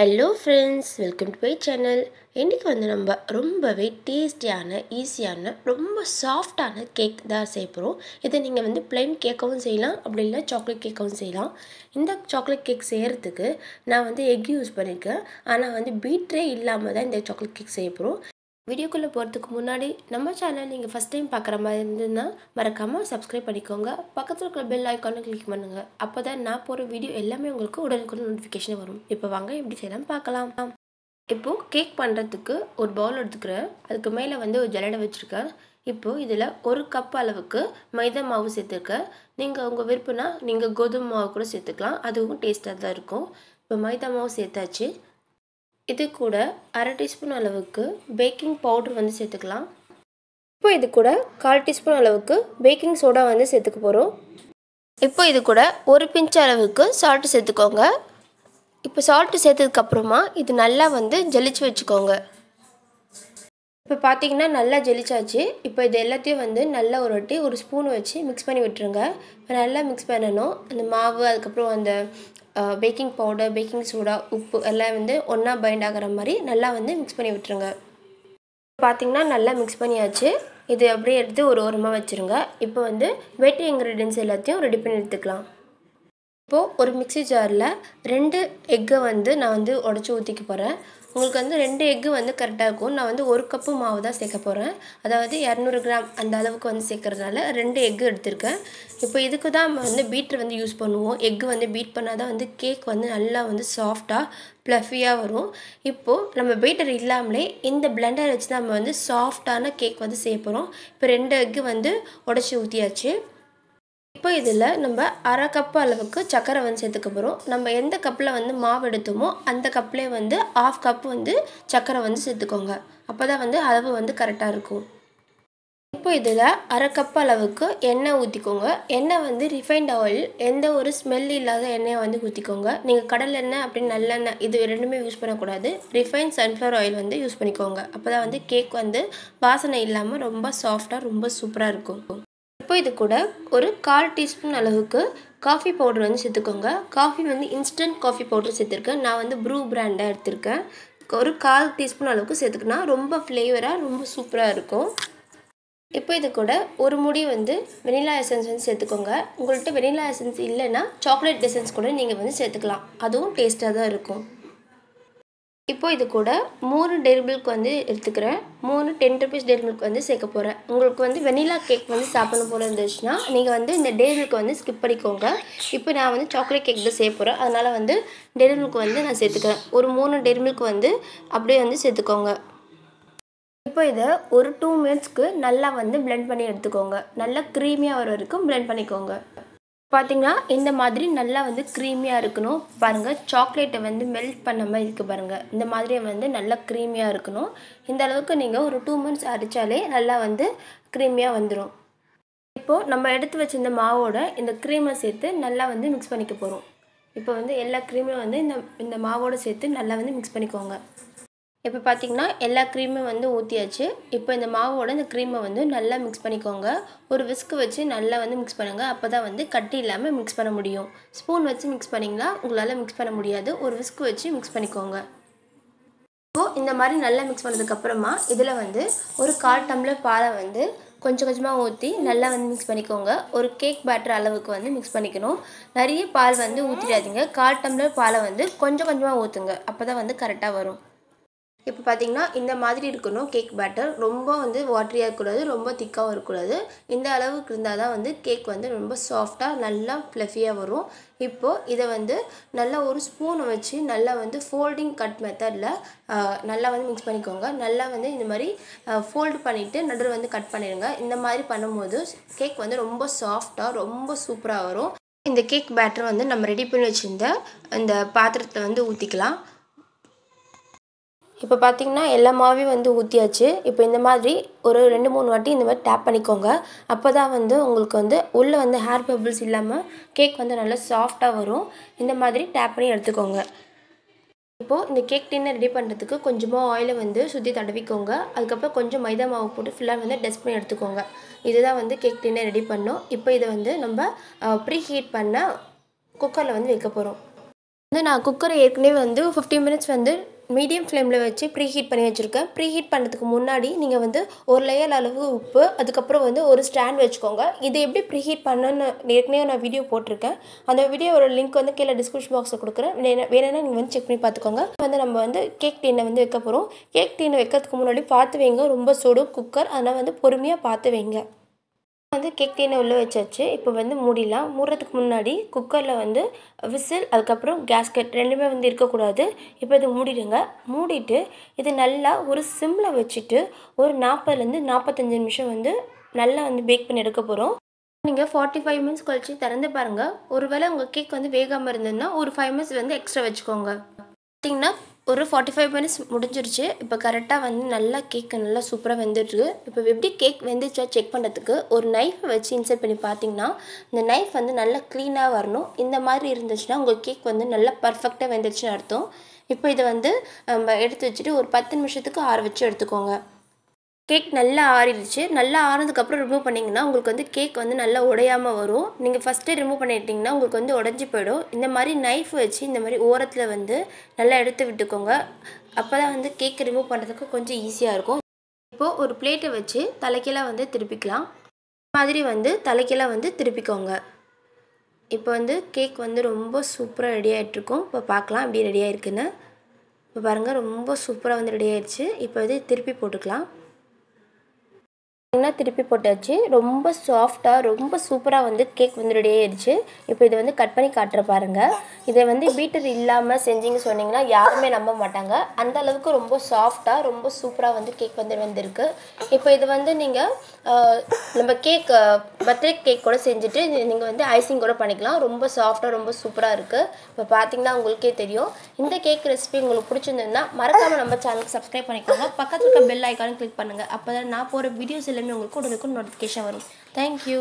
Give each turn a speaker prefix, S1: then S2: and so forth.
S1: hello friends welcome to my channel இன்றைக்கி வந்து நம்ம ரொம்பவே டேஸ்டியான ஈஸியான ரொம்ப சாஃப்டான கேக் தான் செய்ய போகிறோம் இதை நீங்கள் வந்து பிளைன் கேக்காகவும் செய்யலாம் அப்படி இல்லை சாக்லேட் கேக்காகவும் செய்யலாம் இந்த சாக்லேட் கேக் செய்கிறதுக்கு நான் வந்து எக் யூஸ் பண்ணியிருக்கேன் ஆனால் வந்து பீட்ரே இல்லாமல் தான் இந்த சாக்லேட் கேக் செய்ய போகிறோம் வீடியோக்குள்ளே போகிறதுக்கு முன்னாடி நம்ம சேனல் நீங்கள் ஃபஸ்ட் டைம் பார்க்குற மாதிரி இருந்ததுன்னா மறக்காமல் சப்ஸ்கிரைப் பண்ணிக்கோங்க பக்கத்தில் இருக்கிற பெல் ஐக்கானை கிளிக் பண்ணுங்கள் அப்போ தான் நான் போகிற வீடியோ எல்லாமே உங்களுக்கு உடனுக்குடன் நோட்டிஃபிகேஷன் வரும் இப்போ வாங்க எப்படி செய்யலாம் பார்க்கலாம் இப்போது கேக் பண்ணுறதுக்கு ஒரு பவுல் எடுத்துக்கிறேன் அதுக்கு மேலே வந்து ஒரு ஜலடை வச்சுருக்கேன் இப்போது இதில் ஒரு கப் அளவுக்கு மைதா மாவு சேர்த்துருக்கேன் நீங்கள் உங்கள் விருப்பம்னா நீங்கள் கோதுமை மாவு கூட சேர்த்துக்கலாம் அதுவும் டேஸ்ட்டாக தான் இருக்கும் இப்போ மைதா மாவு சேர்த்தாச்சு இது கூட அரை டீஸ்பூன் அளவுக்கு பேக்கிங் பவுட்ரு வந்து சேர்த்துக்கலாம் இப்போ இது கூட கால் டீஸ்பூன் அளவுக்கு பேக்கிங் சோடா வந்து சேர்த்துக்க போகிறோம் இப்போ இது கூட ஒரு பிஞ்ச் அளவுக்கு சால்ட்டு சேர்த்துக்கோங்க இப்போ சால்ட்டு சேர்த்ததுக்கப்புறமா இது நல்லா வந்து ஜலிச்சு வச்சுக்கோங்க இப்போ பார்த்தீங்கன்னா நல்லா ஜெலிச்சாச்சு இப்போ இது எல்லாத்தையும் வந்து நல்லா ஒரு வாட்டி ஒரு ஸ்பூன் வச்சு மிக்ஸ் பண்ணி விட்டுருங்க இப்போ நல்லா மிக்ஸ் பண்ணணும் அந்த மாவு அதுக்கப்புறம் அந்த பேக்கிங் பவுடர் பேக்கிங் சோடா உப்பு எல்லாம் வந்து ஒன்றா பைண்ட் ஆகிற மாதிரி நல்லா வந்து மிக்ஸ் பண்ணி விட்டுருங்க பார்த்தீங்கன்னா நல்லா மிக்ஸ் பண்ணியாச்சு இது அப்படியே எடுத்து ஒரு ஓரமாக வச்சுருங்க இப்போ வந்து வெட்டி இன்க்ரீடியன்ஸ் எல்லாத்தையும் ரெடி பண்ணி எடுத்துக்கலாம் இப்போது ஒரு மிக்சி ஜாரில் ரெண்டு எக்கை வந்து நான் வந்து உடச்சி ஊற்றிக்க போகிறேன் உங்களுக்கு வந்து ரெண்டு எக்கு வந்து கரெக்டாக இருக்கும் நான் வந்து ஒரு கப்பு மாவு தான் சேர்க்க போகிறேன் அதாவது இரநூறு கிராம் அந்த அளவுக்கு வந்து சேர்க்குறதுனால ரெண்டு எக்கு எடுத்திருக்கேன் இப்போ இதுக்கு தான் வந்து பீட்ரு வந்து யூஸ் பண்ணுவோம் எக்கு வந்து பீட் பண்ணால் தான் வந்து கேக் வந்து நல்லா வந்து சாஃப்டாக ப்ளஃபியாக வரும் இப்போது நம்ம பீட்டர் இல்லாமலே இந்த பிளெண்டர் வச்சு நம்ம வந்து சாஃப்டான கேக் வந்து செய்ய போகிறோம் இப்போ ரெண்டு எக்கு வந்து உடச்சி ஊற்றியாச்சு இப்போ இதில் நம்ம அரை கப்பு அளவுக்கு சக்கரை வந்து சேர்த்துக்க போகிறோம் நம்ம எந்த கப்பில் வந்து மாவு எடுத்தோமோ அந்த கப்லேயே வந்து ஆஃப் கப் வந்து சக்கரை வந்து சேர்த்துக்கோங்க அப்போ தான் வந்து அளவு வந்து கரெக்டாக இருக்கும் இப்போ இதில் அரை கப் அளவுக்கு எண்ணெய் ஊற்றிக்கோங்க எண்ணெய் வந்து ரிஃபைண்ட் ஆயில் எந்த ஒரு ஸ்மெல் இல்லாத எண்ணெயை வந்து ஊற்றிக்கோங்க நீங்கள் கடல் எண்ணெய் அப்படின்னு நல்லெண்ணெய் இது ரெண்டுமே யூஸ் பண்ணக்கூடாது ரிஃபைன் சன்ஃப்ளவர் ஆயில் வந்து யூஸ் பண்ணிக்கோங்க அப்போ தான் வந்து கேக் வந்து வாசனை இல்லாமல் ரொம்ப சாஃப்டாக ரொம்ப சூப்பராக இருக்கும் இப்போ இது கூட ஒரு கால் டீஸ்பூன் அளவுக்கு காஃபி பவுடர் வந்து சேர்த்துக்கோங்க காஃபி வந்து இன்ஸ்டன்ட் காஃபி பவுடர் சேர்த்துருக்கேன் நான் வந்து ப்ரூ பிராண்டாக எடுத்திருக்கேன் ஒரு கால் டீஸ்பூன் அளவுக்கு சேர்த்துக்கினா ரொம்ப ஃப்ளேவராக ரொம்ப சூப்பராக இருக்கும் இப்போ இது கூட ஒரு முடி வந்து வெனிலா எசன்ஸ் வந்து சேர்த்துக்கோங்க உங்கள்கிட்ட வெனிலா எசன்ஸ் இல்லைன்னா சாக்லேட் எசன்ஸ் கூட நீங்கள் வந்து சேர்த்துக்கலாம் அதுவும் டேஸ்ட்டாக தான் இருக்கும் இப்போது இது கூட மூணு டெரி மில்க் வந்து எடுத்துக்கிறேன் மூணு டென் ருபீஸ் டெரி மில்க் வந்து சேர்க்க போகிறேன் உங்களுக்கு வந்து வெனிலா கேக் வந்து சாப்பிடணும் போல இருந்துச்சுன்னா நீங்கள் வந்து இந்த டெரி மில்க் வந்து ஸ்கிப் பண்ணிக்கோங்க இப்போ நான் வந்து சாக்லேட் கேக் தான் சேர்க்க போகிறேன் அதனால் வந்து டெரி மில்க் வந்து நான் சேர்த்துக்கிறேன் ஒரு மூணு டெரி மில்க் வந்து அப்படியே வந்து சேர்த்துக்கோங்க இப்போ இதை ஒரு டூ மினிட்ஸ்க்கு நல்லா வந்து பிளெண்ட் பண்ணி எடுத்துக்கோங்க நல்லா க்ரீமியாக வர வரைக்கும் பிளெண்ட் பண்ணிக்கோங்க பார்த்தீங்கன்னா இந்த மாதிரி நல்லா வந்து க்ரீமியாக இருக்கணும் பாருங்கள் சாக்லேட்டை வந்து மெல்ட் பண்ண மாதிரி இருக்குது பாருங்கள் இந்த மாதிரி வந்து நல்லா க்ரீமியாக இருக்கணும் இந்த அளவுக்கு நீங்கள் ஒரு டூ மந்த்ஸ் அரைச்சாலே நல்லா வந்து க்ரீமியாக வந்துடும் இப்போது நம்ம எடுத்து வச்சிருந்த மாவோட இந்த க்ரீமை சேர்த்து நல்லா வந்து மிக்ஸ் பண்ணிக்க போகிறோம் இப்போ வந்து எல்லா க்ரீமையும் வந்து இந்த இந்த மாவோடு சேர்த்து நல்லா வந்து மிக்ஸ் பண்ணிக்கோங்க இப்போ பார்த்தீங்கன்னா எல்லா க்ரீமும் வந்து ஊற்றியாச்சு இப்போ இந்த மாவோட இந்த க்ரீமை வந்து நல்லா மிக்ஸ் பண்ணிக்கோங்க ஒரு விஸ்க்கு வச்சு நல்லா வந்து மிக்ஸ் பண்ணுங்கள் அப்போ தான் வந்து கட்டி இல்லாமல் மிக்ஸ் பண்ண முடியும் ஸ்பூன் வச்சு மிக்ஸ் பண்ணிங்களா உங்களால் மிக்ஸ் பண்ண முடியாது ஒரு விஸ்க்கு வச்சு மிக்ஸ் பண்ணிக்கோங்க இப்போது இந்த மாதிரி நல்லா மிக்ஸ் பண்ணதுக்கப்புறமா இதில் வந்து ஒரு கால் டம்ளர் பாலை வந்து கொஞ்சம் கொஞ்சமாக ஊற்றி நல்லா வந்து மிக்ஸ் பண்ணிக்கோங்க ஒரு கேக் பேட்டர் அளவுக்கு வந்து மிக்ஸ் பண்ணிக்கணும் நிறைய பால் வந்து ஊற்றிடாதீங்க கால் டம்ளர் பாலை வந்து கொஞ்சம் கொஞ்சமாக ஊற்றுங்க அப்போ தான் வந்து கரெக்டாக வரும் இப்போ பார்த்திங்கன்னா இந்த மாதிரி இருக்கணும் கேக் பேட்டர் ரொம்ப வந்து வாட்ரியாக இருக்கக்கூடாது ரொம்ப திக்காகவும் இருக்கக்கூடாது இந்த அளவுக்கு இருந்தால் தான் வந்து கேக் வந்து ரொம்ப சாஃப்டாக நல்லா ஃப்ளஃபியாக வரும் இப்போது இதை வந்து நல்லா ஒரு ஸ்பூனை வச்சு நல்லா வந்து ஃபோல்டிங் கட் மெத்தடில் நல்லா வந்து மிக்ஸ் பண்ணிக்கோங்க நல்லா வந்து இந்த மாதிரி ஃபோல்டு பண்ணிவிட்டு நடுவில் வந்து கட் பண்ணிடுங்க இந்த மாதிரி பண்ணும்போது கேக் வந்து ரொம்ப சாஃப்டாக ரொம்ப சூப்பராக வரும் இந்த கேக் பேட்டர் வந்து நம்ம ரெடி பண்ணி வச்சுருந்த இந்த பாத்திரத்தை வந்து ஊற்றிக்கலாம் இப்போ பார்த்திங்கன்னா எல்லா மாவையும் வந்து ஊற்றியாச்சு இப்போ இந்த மாதிரி ஒரு ரெண்டு மூணு வாட்டி இந்த மாதிரி டேப் பண்ணிக்கோங்க அப்போ தான் வந்து உங்களுக்கு வந்து உள்ளே வந்து ஹேர் பபிள்ஸ் இல்லாமல் கேக் வந்து நல்லா சாஃப்டாக வரும் இந்த மாதிரி டேப் பண்ணி எடுத்துக்கோங்க இப்போது இந்த கேக் டின்னை ரெடி பண்ணுறதுக்கு கொஞ்சமாக ஆயிலை வந்து சுற்றி தடவிக்கோங்க அதுக்கப்புறம் கொஞ்சம் மைதா மாவு போட்டு ஃபுல்லாக வந்து டஸ்ட் பண்ணி எடுத்துக்கோங்க இதுதான் வந்து கேக் டின்னை ரெடி பண்ணோம் இப்போ இதை வந்து நம்ம ப்ரீ ஹீட் பண்ண குக்கரில் வந்து வைக்க போகிறோம் வந்து நான் குக்கரை ஏற்கனவே வந்து ஃபிஃப்டீன் மினிட்ஸ் வந்து மீடியம் ஃப்ளேமில் வச்சு ப்ரீ ஹீட் பண்ணி வச்சுருக்கேன் ப்ரீ ஹீட் பண்ணுறதுக்கு முன்னாடி நீங்கள் வந்து ஒரு லேயர் அளவு உப்பு அதுக்கப்புறம் வந்து ஒரு ஸ்டாண்ட் வச்சுக்கோங்க இது எப்படி ப்ரீ ஹீட் பண்ணணும்னு ஏற்கனவே நான் வீடியோ போட்டிருக்கேன் அந்த வீடியோவோட லிங்க் வந்து கீழே டிஸ்கிரிப்ஷன் பாக்ஸில் கொடுக்குறேன் வேணும்னா நீங்கள் வந்து செக் பண்ணி பார்த்துக்கோங்க வந்து நம்ம வந்து கேக் டீனை வந்து வைக்க போகிறோம் கேக் டீனை வைக்கிறதுக்கு முன்னாடி பார்த்து வைங்க ரொம்ப சுடும் குக்கர் அதனால் வந்து பொறுமையாக பார்த்து வைங்க வந்து கேக் டீனை உள்ளே வச்சாச்சு இப்போ வந்து மூடிடலாம் மூடுறதுக்கு முன்னாடி குக்கரில் வந்து விசில் அதுக்கப்புறம் கேஸ்கட் ரெண்டுமே வந்து இருக்கக்கூடாது இப்போ இது மூடிடுங்க மூடிட்டு இது நல்லா ஒரு சிம்மில் வச்சுட்டு ஒரு நாற்பதுலேருந்து நாற்பத்தஞ்சு நிமிஷம் வந்து நல்லா வந்து பேக் பண்ணி எடுக்க போகிறோம் நீங்கள் ஃபார்ட்டி ஃபைவ் மினிட்ஸ் கழிச்சு திறந்து பாருங்கள் ஒருவேளை உங்கள் கேக் வந்து வேகாமல் இருந்ததுன்னா ஒரு ஃபைவ் மினிட்ஸ் வந்து எக்ஸ்ட்ரா வச்சுக்கோங்க பார்த்திங்கன்னா ஒரு ஃபார்ட்டி ஃபைவ் மினிட்ஸ் முடிஞ்சிருச்சு இப்போ கரெக்டாக வந்து நல்லா கேக்கு நல்லா சூப்பராக வெந்துட்டுருக்கு இப்போ எப்படி கேக் வெந்துச்சா செக் பண்ணுறதுக்கு ஒரு நைஃபை வச்சு இன்சர்ட் பண்ணி பார்த்தீங்கன்னா இந்த நைஃப் வந்து நல்லா க்ளீனாக வரணும் இந்த மாதிரி இருந்துச்சுன்னா உங்கள் கேக் வந்து நல்லா பர்ஃபெக்டாக வெந்துருச்சுன்னு அர்த்தம் இப்போ இதை வந்து நம்ம எடுத்து வச்சுட்டு ஒரு பத்து நிமிஷத்துக்கு ஆற வச்சு எடுத்துக்கோங்க கேக் நல்லா ஆறிடுச்சு நல்லா ஆறினதுக்கப்புறம் ரிமூவ் பண்ணிங்கன்னா உங்களுக்கு வந்து கேக் வந்து நல்லா உடையாமல் வரும் நீங்கள் ஃபஸ்ட்டே ரிமூவ் பண்ணிட்டிங்கன்னா உங்களுக்கு வந்து உடஞ்சி போயிடும் இந்த மாதிரி நைஃப் வச்சு இந்த மாதிரி ஓரத்தில் வந்து நல்லா எடுத்து விட்டுக்கோங்க அப்போ தான் வந்து கேக் ரிமூவ் பண்ணுறதுக்கு கொஞ்சம் ஈஸியாக இருக்கும் இப்போது ஒரு பிளேட்டை வச்சு தலைக்கெல்லாம் வந்து திருப்பிக்கலாம் மாதிரி வந்து தலைக்கெல்லாம் வந்து திருப்பிக்கோங்க இப்போ வந்து கேக் வந்து ரொம்ப சூப்பராக ரெடி ஆகிட்ருக்கும் இப்போ பார்க்கலாம் எப்படி ரெடி ஆகிருக்குன்னு இப்போ பாருங்கள் ரொம்ப சூப்பராக வந்து ரெடி ஆகிடுச்சு இப்போ வந்து திருப்பி போட்டுக்கலாம் பார்த்தீங்கன்னா திருப்பி போட்டாச்சு ரொம்ப சாஃப்டாக ரொம்ப சூப்பராக வந்து கேக் வந்து ரெடி ஆயிடுச்சு இப்போ இதை வந்து கட் பண்ணி காட்டுற பாருங்கள் இதை வந்து பீட்டர் இல்லாமல் செஞ்சீங்க சொன்னிங்கன்னா யாருமே நம்ப மாட்டாங்க அந்த அளவுக்கு ரொம்ப சாஃப்டாக ரொம்ப சூப்பராக வந்து கேக் வந்து வந்திருக்கு இப்போ இது வந்து நீங்கள் நம்ம கேக் பர்த்டே கேக் கூட செஞ்சுட்டு நீங்கள் வந்து ஐசிங் கூட பண்ணிக்கலாம் ரொம்ப சாஃப்டாக ரொம்ப சூப்பராக இருக்குது இப்போ பார்த்தீங்கன்னா உங்களுக்கே தெரியும் இந்த கேக் ரெசிபி உங்களுக்கு பிடிச்சிருந்ததுன்னா மறக்காமல் நம்ம சேனலுக்கு சப்ஸ்கிரைப் பண்ணிக்கோங்க பக்கத்தில் இருக்க பெல் ஐக்கானும் கிளிக் பண்ணுங்கள் அப்போ தான் நான் போகிற வீடியோஸ் எல்லாமே உங்களுக்கு உடனுக்கு நோட்டிஃபிகேஷன் வரும் தேங்க்யூ